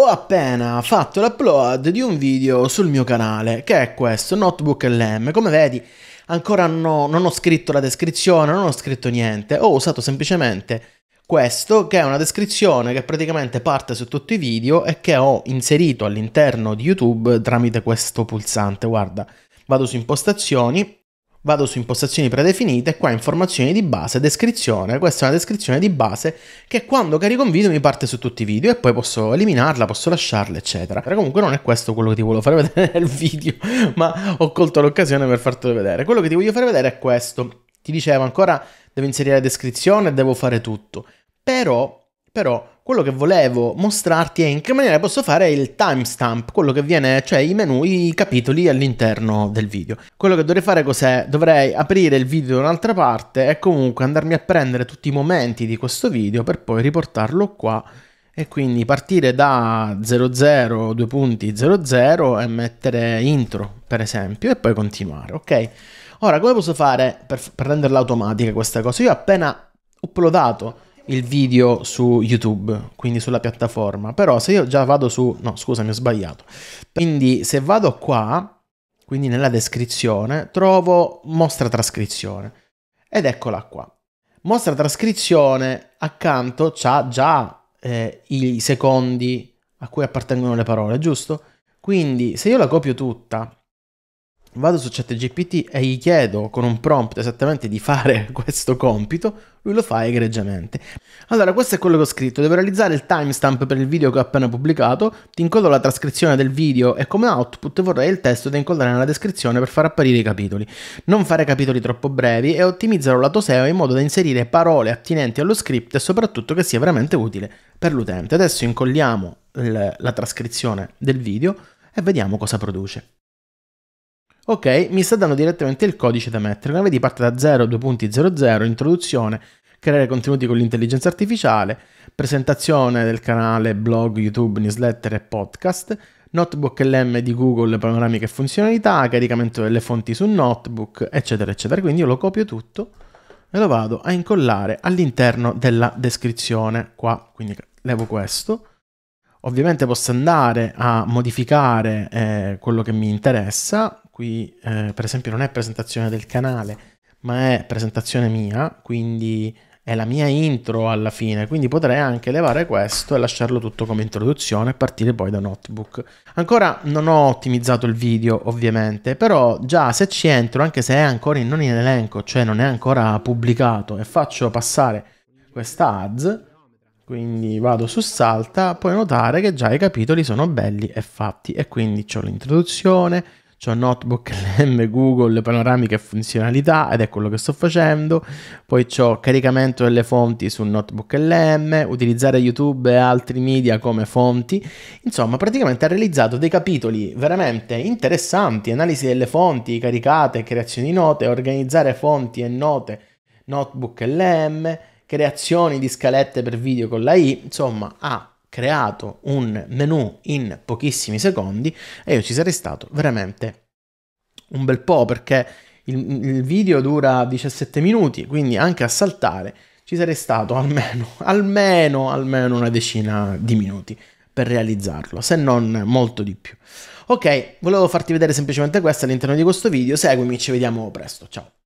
Ho appena fatto l'upload di un video sul mio canale, che è questo, Notebook LM. Come vedi, ancora no, non ho scritto la descrizione, non ho scritto niente, ho usato semplicemente questo, che è una descrizione che praticamente parte su tutti i video e che ho inserito all'interno di YouTube tramite questo pulsante. Guarda, vado su impostazioni, Vado su impostazioni predefinite, qua informazioni di base, descrizione, questa è una descrizione di base che quando carico un video mi parte su tutti i video e poi posso eliminarla, posso lasciarla eccetera. Però comunque non è questo quello che ti volevo fare vedere nel video, ma ho colto l'occasione per fartelo vedere. Quello che ti voglio fare vedere è questo. Ti dicevo ancora, devo inserire la descrizione, devo fare tutto. Però, però, quello che volevo mostrarti è in che maniera posso fare il timestamp, quello che viene, cioè i menu, i capitoli all'interno del video. Quello che dovrei fare cos'è? Dovrei aprire il video da un'altra parte e comunque andarmi a prendere tutti i momenti di questo video per poi riportarlo qua e quindi partire da 00, 2.00 e mettere intro per esempio e poi continuare, ok? Ora come posso fare per, per renderla automatica questa cosa? Io ho appena uploadato il video su YouTube, quindi sulla piattaforma. Però se io già vado su... No, scusa, mi ho sbagliato. Quindi se vado qua, quindi nella descrizione, trovo mostra trascrizione. Ed eccola qua. Mostra trascrizione accanto c'ha già eh, i secondi a cui appartengono le parole, giusto? Quindi se io la copio tutta vado su ChatGPT e gli chiedo con un prompt esattamente di fare questo compito, lui lo fa egregiamente. Allora, questo è quello che ho scritto. Devo realizzare il timestamp per il video che ho appena pubblicato, ti incollo la trascrizione del video e come output vorrei il testo da incollare nella descrizione per far apparire i capitoli. Non fare capitoli troppo brevi e ottimizzare la SEO in modo da inserire parole attinenti allo script e soprattutto che sia veramente utile per l'utente. Adesso incolliamo la trascrizione del video e vediamo cosa produce. Ok, mi sta dando direttamente il codice da mettere. Come vedi parte da 0, 2.00, introduzione, creare contenuti con l'intelligenza artificiale, presentazione del canale, blog, YouTube, newsletter e podcast, notebook LM di Google, panoramiche e funzionalità, caricamento delle fonti su notebook, eccetera, eccetera. Quindi io lo copio tutto e lo vado a incollare all'interno della descrizione qua. Quindi levo questo. Ovviamente posso andare a modificare eh, quello che mi interessa, qui eh, per esempio non è presentazione del canale, ma è presentazione mia, quindi è la mia intro alla fine, quindi potrei anche levare questo e lasciarlo tutto come introduzione e partire poi da notebook. Ancora non ho ottimizzato il video ovviamente, però già se ci entro, anche se è ancora non in elenco, cioè non è ancora pubblicato e faccio passare questa ads, quindi vado su salta, puoi notare che già i capitoli sono belli e fatti e quindi ho l'introduzione, ho notebook, LM, Google, panoramica e funzionalità ed è quello che sto facendo. Poi ho caricamento delle fonti su notebook LM, utilizzare YouTube e altri media come fonti. Insomma, praticamente ha realizzato dei capitoli veramente interessanti, analisi delle fonti caricate, creazioni note, organizzare fonti e note, notebook LM, creazioni di scalette per video con la I, insomma, ha ah, creato un menu in pochissimi secondi e io ci sarei stato veramente un bel po' perché il, il video dura 17 minuti, quindi anche a saltare ci sarei stato almeno, almeno, almeno una decina di minuti per realizzarlo, se non molto di più. Ok, volevo farti vedere semplicemente questo all'interno di questo video, seguimi, ci vediamo presto, ciao!